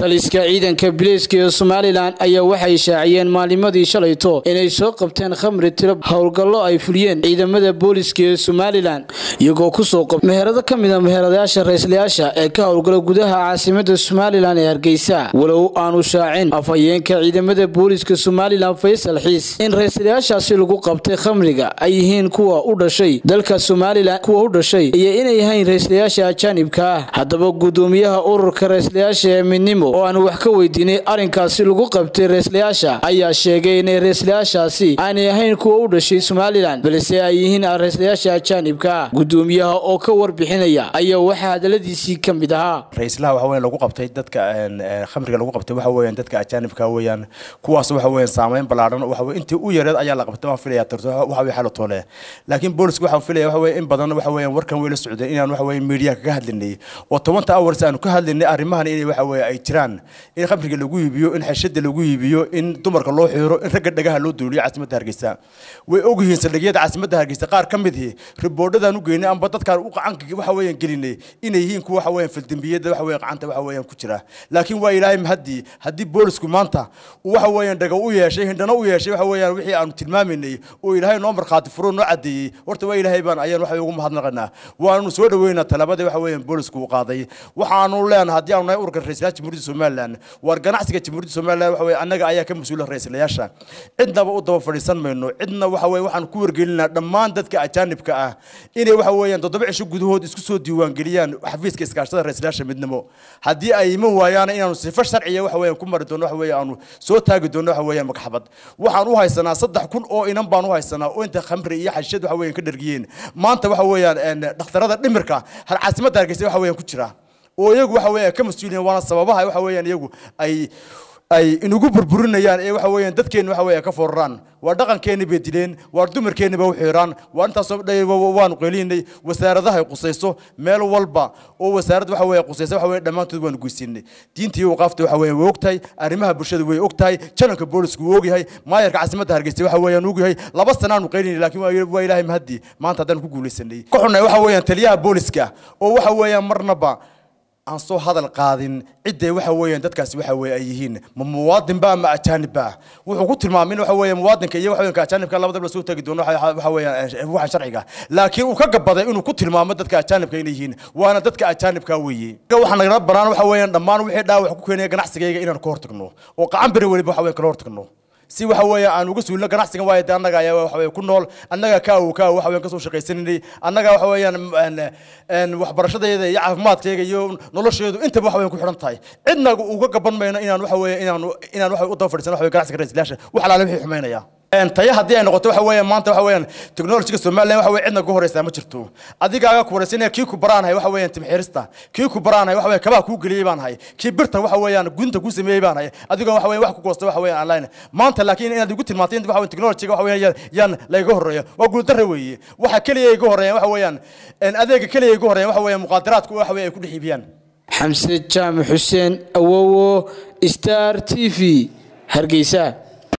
taliska ciidanka bilayska ee somalilan ayaa waxay shaaciyeen maalimadii shalayto inay soo qabteen khamri tiro howlgallo ay fuliyeen ciidamada booliska ee somalilan iyagoo kusoo qabta meherado ka mid a ah meheradayaasha rayslayaasha ee ka howlgala gudaha caasimada somalilan ee hargeysa walow aanu shaacin afhayeenka ciidamada booliska somalilan faysal xiis in rayslayaashaasi lagu qabtay khamriga ay yihiin kuwa u dhashay dalka somalilan kuwa u dhashay iyo inay ahayn rayslayaasha ajaanibka ah haddaba guddoomiyaha ururka rayslayaasha ee midnimo caawo oo aanu wax ka weydiinay arrinkaasi lagu qabtay reeslayaasha ayaa sheegay inay reeslayaashaasi aanay ahayn kuwa u dhashay somalilan balse ay yihiin ah reeslayaasha ajaanibka ah gudoomiyaha oo ka warbixinaya ayaa waxaa hadaladiisii ka mid ahaa raislaha waxa weyan lagu qabtay dadka khamriga lagu qabtay waxa weeyaan dadka ajaanibka ah weeyaan kuwaas waxa weeyaan saameyn ballaaran waxa weeye intii u yareed ayaa la qabtay waan filaya tarto waxa weeye xal toole laakiin booliska waxaan filaya waxa weeye in badan waxa weeyaan warkan weela socday inaan waxa weeye meediyaha kaga hadlinay oo tobanka hours aanu ka hadlinay arrimahan inay waxa weeye ay jiraan jiraan in khamriga lagu iibiyo in xashada lagu iibiyo in dumarka loo xiiro in ragga dhagaha loo duuliyo caasimadda hargeysa way og yihiin saldhigyada caasimadda hargeysa qaar ka mid ihi riboodhadaan u geynay amba dadkaan u qacanka waxa weeyaan gelinay inay yihiin kuwa waxa weeyaan faldembiyada waxa weeyaan qacanta waxa weeyaan ku jira laakiin waa ilaahay mahadii haddii boolisku maanta waxa weeyaan dhaga u yeeshay hindhana u yeeshay waxa weeyaan wixii aanu tilmaamaynay oo ilaahay noo markhaati furo noo caddeeyey horta waa ilaahay baan ayaan waxa ugu mahadnaqanaa waanu soo dhaweynaa talaabada waxa weeyaan boolisku uu qaaday waxaanu leenahay haddii aanu nahay ururka raiisul wasaaraha jamhuuriyadda somalilan waar ganacsiga jamhuuriyadda somalilan waxa weye annaga ayaa ka mas-uula ah ra-iislayaasha cidnaba u daba fadhiisan mayno cidna waxa weye waxaan ku wargelinaa dhammaan dadka ajaanibka ah inay waxa weeyaan toddoba cisho gudahood isku soo diiwaangeliyaan xafiiska iskaashada ra-iislayaasha midnimo haddii ay iman waayaana inaanu sifo sharciya waxa weeyaan ku mari doono waxa weeye aanu soo taagi doono waxa weeyaan magxabad waxaan u haysanaa saddex kun oo inan baan u haysanaa oo inta khamri iyo xashiyad waxa weeyaan ka dhergiyeen maanta waxa weeyaan dhakhtarada dhimirka caasimada hargeysa waxa weeyaan ku jira oo iyagu waxa weeyaan ka mas-uulihiin waana sababaha waxa weeyaan iyagu ay ay inugu burburinayaan ee waxa weeyaan dadkeenna waxa weeyaan ka fooraraan waa dhaqankeeni bay dileen waa dumarkeeni bay u xiiraan waa intaasoo dhay waanu qeelinay wasaaradaha ay meel walba oo wasaaradda waxa weeye qusaysa waxa weeye dhammaantood waanu guysiinay diintii iyo waqaafta waxa weeyaan way og arrimaha bulshada way og tahay jananka wuu og maayarka caasimadda hargeysa waxa weeyaan og laba sanaanu qeelinay laakiin waa ilaahay mahaddii maanta haddaan ku guulaysanay ka xunnay waxa weeyaan taliyaha booliska oo waxa weeyaan marnaba aan soo hadal qaadin cidday waxa weeyaan dadkaasi waxa weeye ay yihiin ma muwaadin baa ma ajaanib baa wuxuu ku tilmaamay in waxa weeye muwaadinka iyo waxaweyanka ajaanibka labadaba lasoo tegi doono waxa weeyaan waxan sharciga laakiin uu ka gabaday inuu ku tilmaamo dadka ajaanibka inay yihiin waana dadka ajaanibka weeye waxaa nagala banaan waxa weeyaan dhammaan wixii dhaawac ku keenaya ganacsigayga inaan ka hortagno oo qacan beri weliba waxa weyan kala hortagno si waxa weeye aan uga suulino ganacsiga waayo de annaga ayaa waxaweye ku nool annaga kaaw kaaw waxa weyan kasoo shaqaysananay annaga waxa weeyaan waxbarashadeeda iyo caafimaadkayga iyo nolosheedu intaba waxa weyan ku xidhan tahay cidnaga uga gaban mayno inaan waxa weeye inaan inaan waxa u daba fadhisan waxa weye ganacsiga ra-isul waxa laale wixii xumaynaya tayo haddii ay noqoto waxa weeyaan maanta waxa weeyaan technologyga somaliland waxa weeye cidna ku horeysaa ma jirto adigaaga ku horeysa inay kii ku baraan hay waxa weeyaan timxirista kii ku baraan hay waxa weeye kabaha kuu geliyey baan hay kii birta waxa weeyaan gunta kuu sameeyey baan hay adigoo waxa weeyaan wax ku goosta waxa weeyaan online maanta laakiin inaad igu tilmaantay inta waxa weeyaan technologyga waxa weeyaan yaan la iga horeeyo waa guuldarre weeye waxa keliya iga horeeya waxa weeyaan adeega keliya iga horeeya waxa weeyaan muqaadaraadku waxa weeye ay ku dhex iibiyaan xamse jaamac xuseen awowo star t v hargeysa